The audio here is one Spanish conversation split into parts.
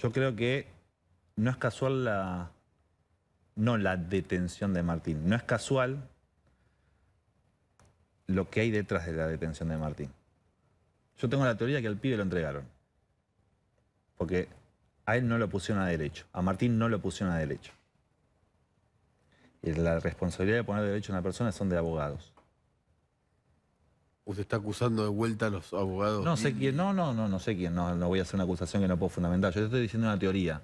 Yo creo que no es casual la. No la detención de Martín. No es casual lo que hay detrás de la detención de Martín. Yo tengo la teoría que al pibe lo entregaron. Porque a él no lo pusieron a derecho. A Martín no lo pusieron a derecho. Y la responsabilidad de poner derecho a una persona son de abogados. Usted está acusando de vuelta a los abogados. No sé quién, no, no, no, no sé quién, no, no voy a hacer una acusación que no puedo fundamentar. Yo estoy diciendo una teoría.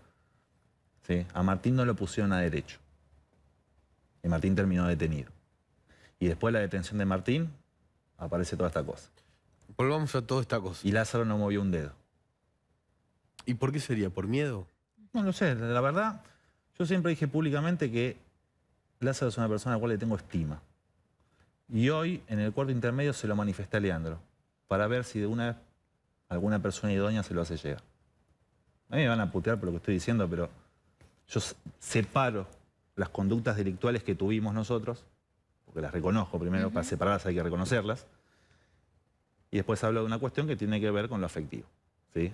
A Martín no lo pusieron a derecho. Y Martín terminó detenido. Y después de la detención de Martín, aparece toda esta cosa. Volvamos a toda esta cosa. Y Lázaro no movió un dedo. ¿Y por qué sería? ¿Por miedo? No lo sé, la verdad, yo siempre dije públicamente que Lázaro es una persona a la cual le tengo estima. Y hoy, en el cuarto intermedio, se lo manifesté a Leandro, para ver si de una alguna persona idónea se lo hace llegar. A mí me van a putear por lo que estoy diciendo, pero yo separo las conductas delictuales que tuvimos nosotros, porque las reconozco primero, para separarlas hay que reconocerlas, y después hablo de una cuestión que tiene que ver con lo afectivo. ¿sí?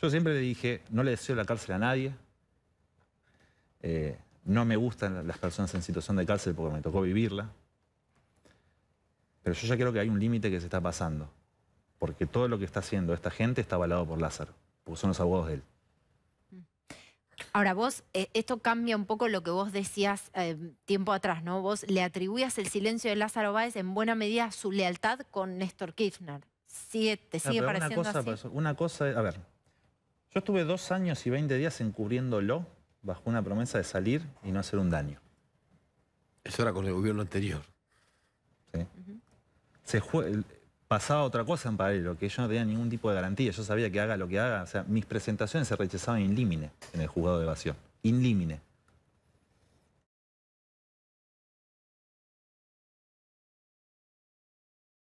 Yo siempre le dije, no le deseo la cárcel a nadie, eh, no me gustan las personas en situación de cárcel porque me tocó vivirla, pero yo ya creo que hay un límite que se está pasando. Porque todo lo que está haciendo esta gente está avalado por Lázaro, porque son los abogados de él. Ahora vos, eh, esto cambia un poco lo que vos decías eh, tiempo atrás, ¿no? Vos le atribuías el silencio de Lázaro Báez en buena medida a su lealtad con Néstor Kirchner. Siete. ¿Te sigue ah, pareciendo una cosa, así? Pues, una cosa, a ver, yo estuve dos años y 20 días encubriéndolo bajo una promesa de salir y no hacer un daño. Eso era con el gobierno anterior se pasaba otra cosa en paralelo, que yo no tenía ningún tipo de garantía. Yo sabía que haga lo que haga. O sea, mis presentaciones se rechazaban in límite en el juzgado de evasión. In límine.